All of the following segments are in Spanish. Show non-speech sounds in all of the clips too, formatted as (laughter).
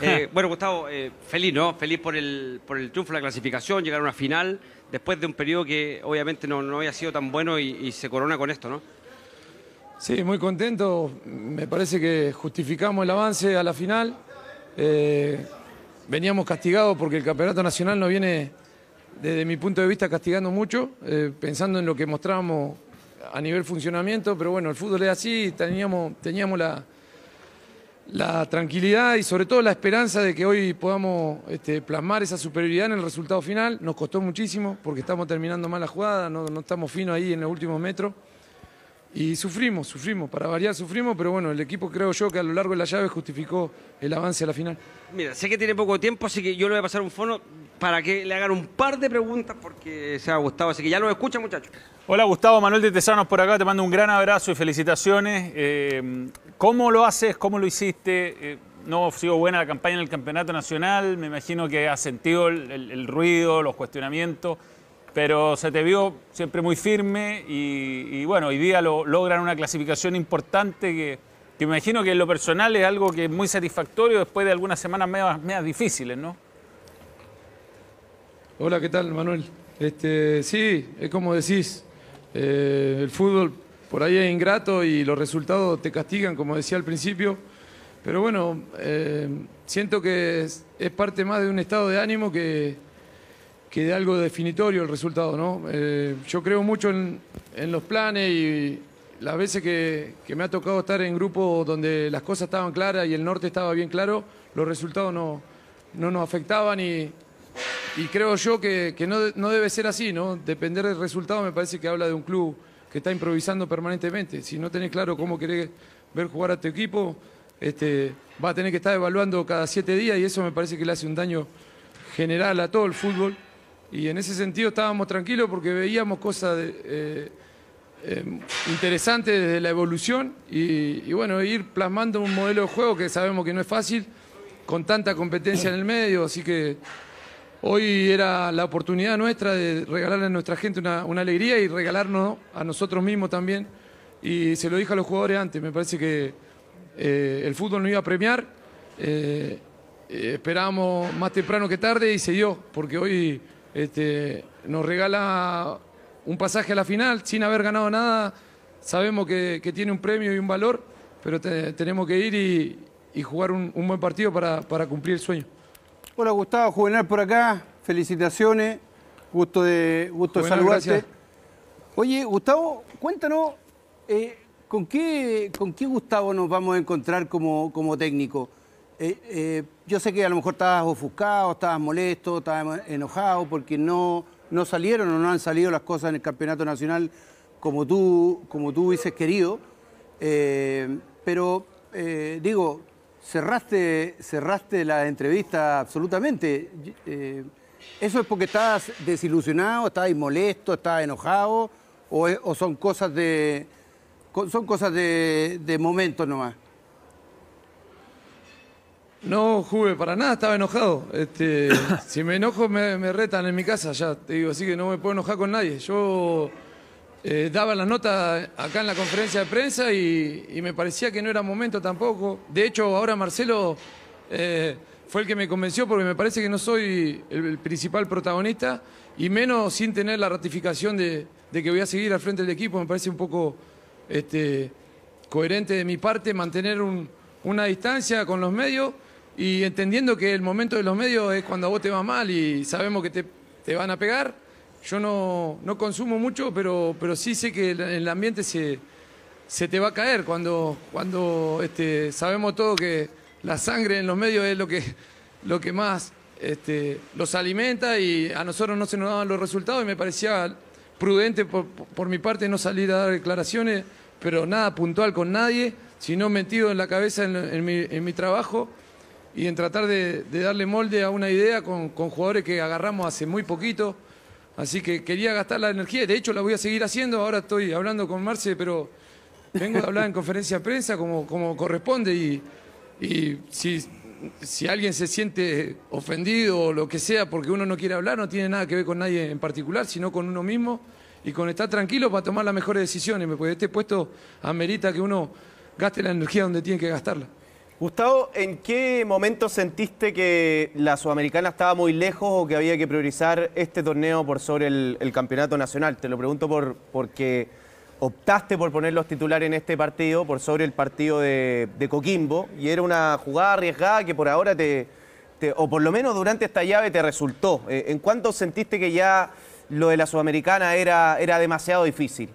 Eh, (laughs) bueno, Gustavo, eh, feliz, ¿no? Feliz por el, por el triunfo, la clasificación, llegar a una final, después de un periodo que obviamente no, había sido tan bueno y, se corona con esto, ¿no? Sí, muy contento. Me parece que justificamos el avance a la final. Eh, veníamos castigados porque el Campeonato Nacional nos viene, desde mi punto de vista, castigando mucho, pensando en lo que mostrábamos a nivel funcionamiento, pero bueno, el fútbol es así, teníamos, teníamos la la tranquilidad y sobre todo la esperanza de que hoy podamos este, plasmar esa superioridad en el resultado final. Nos costó muchísimo porque estamos terminando mal la jugada, no, no estamos finos ahí en los últimos metros. Y sufrimos, sufrimos, para variar sufrimos, pero bueno, el equipo creo yo que a lo largo de la llave justificó el avance a la final. Mira, sé que tiene poco tiempo, así que yo le voy a pasar un fono para que le hagan un par de preguntas porque se ha gustado. Así que ya lo escucha, muchachos. Hola Gustavo, Manuel de Tesanos por acá, te mando un gran abrazo y felicitaciones. Eh, ¿Cómo lo haces? ¿Cómo lo hiciste? Eh, no ha sido buena la campaña en el Campeonato Nacional, me imagino que has sentido el, ruido, los cuestionamientos, pero se te vio siempre muy firme y, bueno, hoy día lo, logran una clasificación importante que, que, me imagino que en lo personal es algo que es muy satisfactorio después de algunas semanas medias, difíciles, ¿no? Hola, ¿qué tal, Manuel? Este, sí, es eh, como decís, eh, el fútbol por ahí es ingrato y los resultados te castigan, como decía al principio. Pero bueno, eh, siento que es, parte más de un estado de ánimo que, que de algo definitorio el resultado, ¿no? yo creo mucho en, los planes y las veces que, me ha tocado estar en grupos donde las cosas estaban claras y el norte estaba bien claro, los resultados no, no nos afectaban y y creo yo que, no, debe ser así, ¿no? Depender del resultado me parece que habla de un club que está improvisando permanentemente. Si no tenés claro cómo querés ver jugar a tu equipo, este, va a tener que estar evaluando cada siete días y eso me parece que le hace un daño general a todo el fútbol. Y en ese sentido estábamos tranquilos porque veíamos cosas eh, eh, interesantes desde la evolución y, bueno, ir plasmando un modelo de juego que sabemos que no es fácil, con tanta competencia en el medio, así que Hoy era la oportunidad nuestra de regalarle a nuestra gente una, alegría y regalarnos a nosotros mismos también. Y se lo dije a los jugadores antes, me parece que eh, el fútbol no iba a premiar. Eh, eh, esperábamos más temprano que tarde y se dio, porque hoy este, nos regala un pasaje a la final sin haber ganado nada. Sabemos que, tiene un premio y un valor, pero tenemos que ir y, jugar un, buen partido para cumplir el sueño. Hola Gustavo, Juvenal por acá, felicitaciones, gusto de, gusto saludarte. Oye, Gustavo, cuéntanos, eh, ¿con, qué, ¿con qué Gustavo nos vamos a encontrar como, como técnico? Eh, eh, yo sé que a lo mejor estabas ofuscado, estabas molesto, estabas enojado porque no, no salieron o no han salido las cosas en el campeonato nacional como tú, como tú hubieses querido. pero digo, cerraste, cerraste la entrevista absolutamente. Eh, ¿Eso es porque estás desilusionado, estás molesto, estás enojado o, son cosas de son cosas de, momentos nomás? No, Juve, para nada estaba enojado. Este, (laughs) si me enojo me, me retan en mi casa ya, te digo, así que no me puedo enojar con nadie. Yo eh, daba la nota acá en la conferencia de prensa y, me parecía que no era momento tampoco. De hecho, ahora Marcelo eh, fue el que me convenció porque me parece que no soy el, principal protagonista y menos sin tener la ratificación de, que voy a seguir al frente del equipo. Me parece un poco este, coherente de mi parte mantener una distancia con los medios y entendiendo que el momento de los medios es cuando a vos te va mal y sabemos que te van a pegar yo no, no consumo mucho, pero, pero sí sé que el, ambiente se, te va a caer cuando, cuando este, sabemos todo que la sangre en los medios es lo que, lo que más este, los alimenta y a nosotros no se nos daban los resultados y me parecía prudente por, por, mi parte no salir a dar declaraciones, pero nada puntual con nadie, sino metido en la cabeza en, mi, en mi, trabajo y en tratar de, darle molde a una idea con, con jugadores que agarramos hace muy poquito. Así que quería gastar la energía, de hecho la voy a seguir haciendo, ahora estoy hablando con Marce, pero vengo a hablar en conferencia de prensa como, corresponde y, si, si, alguien se siente ofendido o lo que sea porque uno no quiere hablar, no tiene nada que ver con nadie en particular, sino con uno mismo y con estar tranquilo para tomar las mejores decisiones, porque este puesto amerita que uno gaste la energía donde tiene que gastarla. Gustavo, ¿en qué momento sentiste que la Sudamericana estaba muy lejos o que había que priorizar este torneo por sobre el, campeonato nacional? Te lo pregunto por, porque optaste por poner los titulares en este partido, por sobre el partido de, Coquimbo, y era una jugada arriesgada que por ahora te, o por lo menos durante esta llave te resultó. Eh, ¿En cuánto sentiste que ya lo de la Sudamericana era, era demasiado difícil?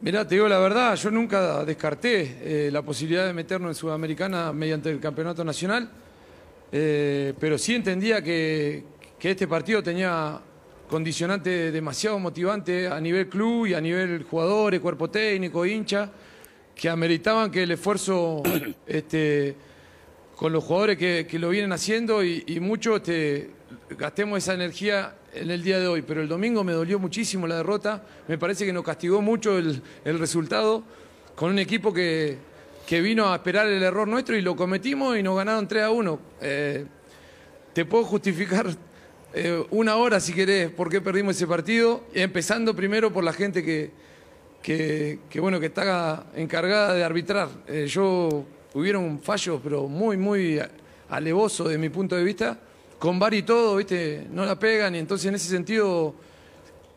Mirá, te digo la verdad, yo nunca descarté eh, la posibilidad de meternos en Sudamericana mediante el Campeonato Nacional, eh, pero sí entendía que, este partido tenía condicionantes demasiado motivantes a nivel club y a nivel jugadores, cuerpo técnico, hincha, que ameritaban que el esfuerzo (coughs) este, con los jugadores que, lo vienen haciendo y, mucho este, gastemos esa energía en el día de hoy. Pero el domingo me dolió muchísimo la derrota, me parece que nos castigó mucho el, resultado con un equipo que, que, vino a esperar el error nuestro y lo cometimos y nos ganaron 3 a 1. Eh, te puedo justificar eh, una hora si querés por qué perdimos ese partido, empezando primero por la gente que, bueno, que está encargada de arbitrar. Eh, yo hubieron fallo, pero muy, muy alevoso de mi punto de vista. Con bar y todo, ¿viste? No la pegan y entonces en ese sentido,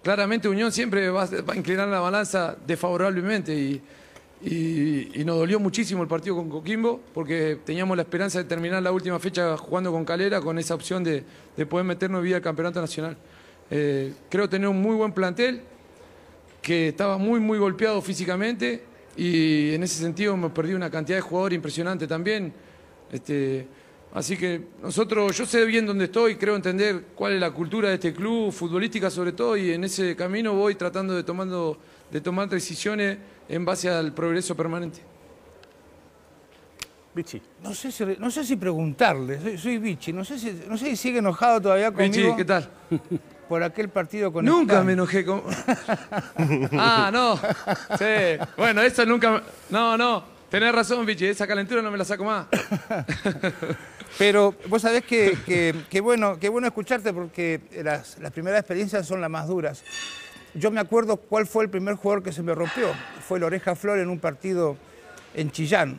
claramente Unión siempre va, a inclinar la balanza desfavorablemente y, nos dolió muchísimo el partido con Coquimbo porque teníamos la esperanza de terminar la última fecha jugando con Calera con esa opción de, poder meternos vía el campeonato nacional. Eh, creo tener un muy buen plantel que estaba muy, muy golpeado físicamente y en ese sentido hemos perdido una cantidad de jugadores impresionante también. Este, así que nosotros, yo sé bien dónde estoy, creo entender cuál es la cultura de este club, futbolística sobre todo, y en ese camino voy tratando de, tomando, de tomar decisiones en base al progreso permanente. Vichy. No sé si, no sé si preguntarle, soy, bichi Vichy, no sé, si, no sé si sigue enojado todavía conmigo. Vichy, ¿qué tal? (laughs) por aquel partido con Nunca me enojé con... (laughs) ah, no. Sí. Bueno, eso nunca... No, no. Tenés razón, Vichy. Esa calentura no me la saco más. (laughs) Pero vos sabés que, que, bueno, bueno escucharte porque las, las primeras experiencias son las más duras. Yo me acuerdo cuál fue el primer jugador que se me rompió. Fue la Oreja Flor en un partido en Chillán.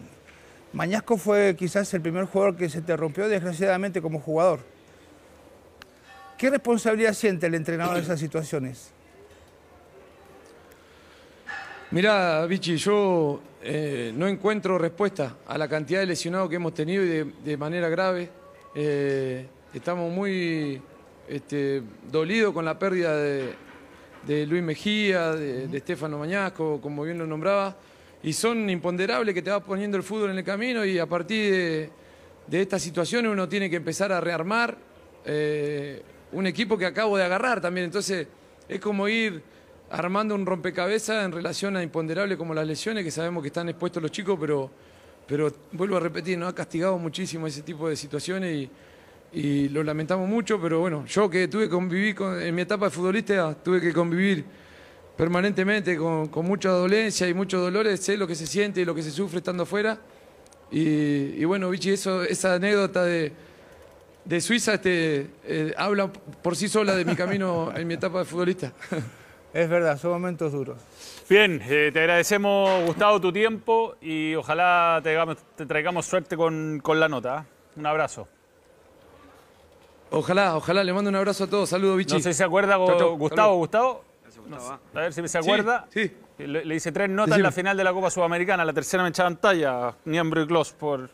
Mañasco fue quizás el primer jugador que se te rompió desgraciadamente como jugador. ¿Qué responsabilidad siente el entrenador en esas situaciones? Mirá, Vichy, yo eh, no encuentro respuesta a la cantidad de lesionados que hemos tenido y de, manera grave. Eh, estamos muy este, dolidos con la pérdida de, Luis Mejía, de, Estefano Mañasco, como bien lo nombraba. Y son imponderables que te vas poniendo el fútbol en el camino y a partir de, estas situaciones uno tiene que empezar a rearmar. Eh, un equipo que acabo de agarrar también. Entonces, es como ir armando un rompecabezas en relación a imponderables como las lesiones, que sabemos que están expuestos los chicos, pero, pero vuelvo a repetir, nos ha castigado muchísimo ese tipo de situaciones y, lo lamentamos mucho, pero bueno, yo que tuve que convivir en mi etapa de futbolista, tuve que convivir permanentemente con, mucha dolencia y muchos dolores, sé lo que se siente y lo que se sufre estando afuera. Y, bueno, Vichy, esa anécdota de de Suiza este, eh, habla por sí sola de mi camino en mi etapa de futbolista. (laughs) Es verdad, son momentos duros. Bien, eh, te agradecemos, Gustavo, tu tiempo y ojalá te, traigamos suerte con, la nota. ¿eh? Un abrazo. Ojalá, ojalá, le mando un abrazo a todos. Saludos, bichi. No sé si se acuerda, Gustavo, Gustavo. a ver si se acuerda. Sí. Le, hice tres notas en la final de la Copa Sudamericana, la tercera me en talla, Niembro y gloss por,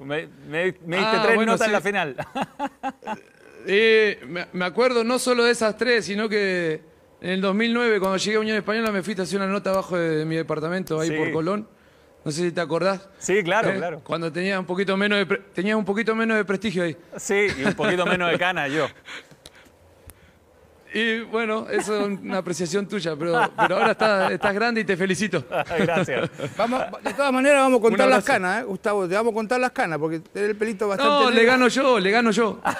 me, diste ah, tres notas en la final. (laughs) me acuerdo no solo de esas tres, sino que en el 2009, cuando llegué a Unión Española, me fuiste a hacer una nota abajo de, mi departamento, ahí por Colón. No sé si te acordás. Sí, claro, eh, claro. Cuando tenías un poquito menos de, un poquito menos de prestigio ahí. Sí, y un poquito menos de (laughs) cana yo. Y bueno, eso es una apreciación tuya, pero, ahora estás, grande y te felicito. (laughs) Gracias. de todas maneras, vamos a contar las canas, ¿eh? Gustavo. Te vamos a contar las canas porque tenés el pelito bastante. No, le gano yo, le gano yo. (laughs)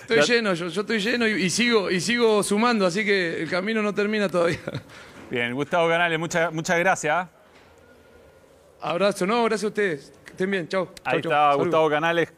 Estoy lleno, yo, estoy lleno y, sigo, y sigo sumando, así que el camino no termina todavía. Bien, Gustavo Canales, muchas muchas gracias. Abrazo, no, gracias a ustedes. estén bien, chao. Ahí Gustavo Canales